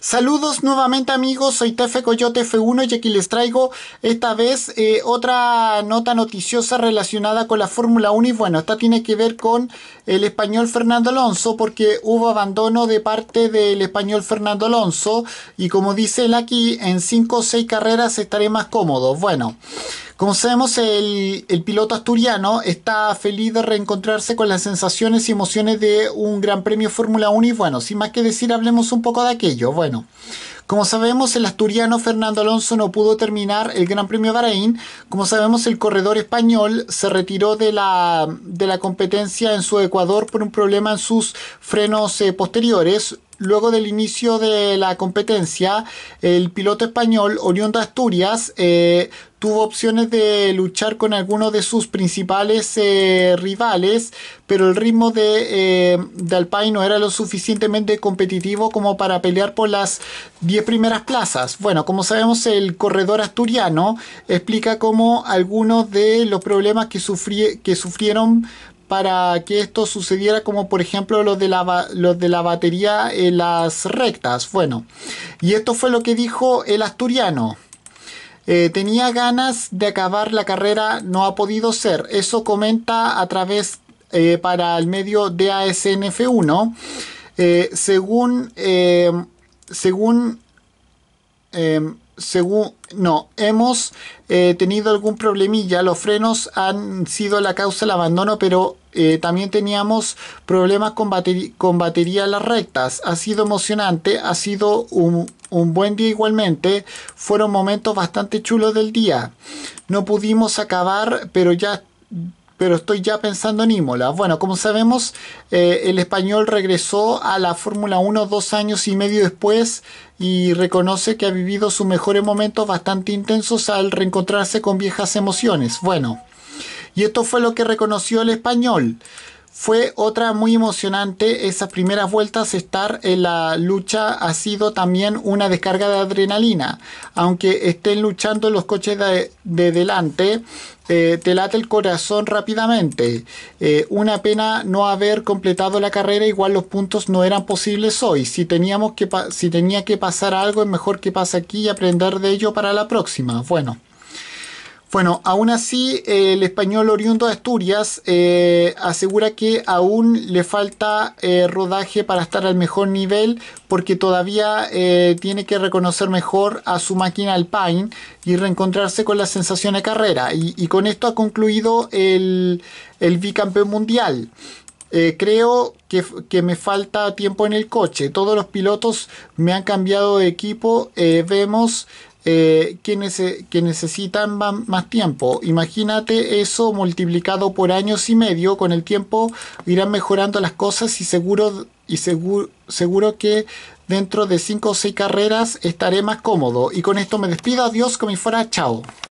Saludos nuevamente amigos, soy Tefe Coyote F1 y aquí les traigo esta vez eh, otra nota noticiosa relacionada con la Fórmula 1 y bueno, esta tiene que ver con el español Fernando Alonso porque hubo abandono de parte del español Fernando Alonso y como dice él aquí, en 5 o 6 carreras estaré más cómodo. Bueno. Como sabemos, el, piloto asturiano está feliz de reencontrarse con las sensaciones y emociones de un Gran Premio Fórmula 1 y bueno, sin más que decir, hablemos un poco de aquello. Bueno, como sabemos, el asturiano Fernando Alonso no pudo terminar el Gran Premio Bahrein. Como sabemos, el corredor español se retiró de la, de la competencia en su Ecuador por un problema en sus frenos eh, posteriores luego del inicio de la competencia, el piloto español Orión de Asturias eh, tuvo opciones de luchar con algunos de sus principales eh, rivales, pero el ritmo de, eh, no era lo suficientemente competitivo como para pelear por las 10 primeras plazas. Bueno, como sabemos, el corredor asturiano explica cómo algunos de los problemas que sufrieron para que esto sucediera como por ejemplo los de la, de la batería en las rectas. Bueno, y esto fue lo que dijo el asturiano. Eh, tenía ganas de acabar la carrera, no ha podido ser. Eso comenta a través eh, para el medio de asnf 1 eh, según, según según no hemos eh, tenido algún problemilla los frenos han sido la causa del abandono pero eh, también teníamos problemas con, con batería en las rectas ha sido emocionante ha sido un, un buen día igualmente fueron momentos bastante chulos del día no pudimos acabar pero ya pero estoy ya pensando en Imola. Bueno, como sabemos, eh, el español regresó a la Fórmula 1 dos años y medio después y reconoce que ha vivido sus mejores momentos bastante intensos al reencontrarse con viejas emociones. Bueno, y esto fue lo que reconoció el español fue otra muy emocionante. Esas primeras vueltas, estar en la lucha ha sido también una descarga de adrenalina. Aunque estén luchando los coches de, delante, eh, te late el corazón rápidamente. Eh, una pena no haber completado la carrera, igual los puntos no eran posibles hoy. Si, teníamos que si tenía que pasar algo, es mejor que pase aquí y aprender de ello para la próxima. Bueno. Bueno, aún así, el español oriundo de Asturias eh, asegura que aún le falta eh, rodaje para estar al mejor nivel porque todavía eh, tiene que reconocer mejor a su máquina Alpine y reencontrarse con la sensación de carrera. Y, con esto ha concluido el, bicampeón mundial. creo que, me falta tiempo en el coche. Todos los pilotos me han cambiado de equipo. vemos eh, que necesitan más tiempo. Imagínate eso multiplicado por años y medio, con el tiempo irán mejorando las cosas y seguro, y seguro, que dentro de 5 o 6 carreras estaré más cómodo. Y con esto me despido, adiós, como fuera, chao.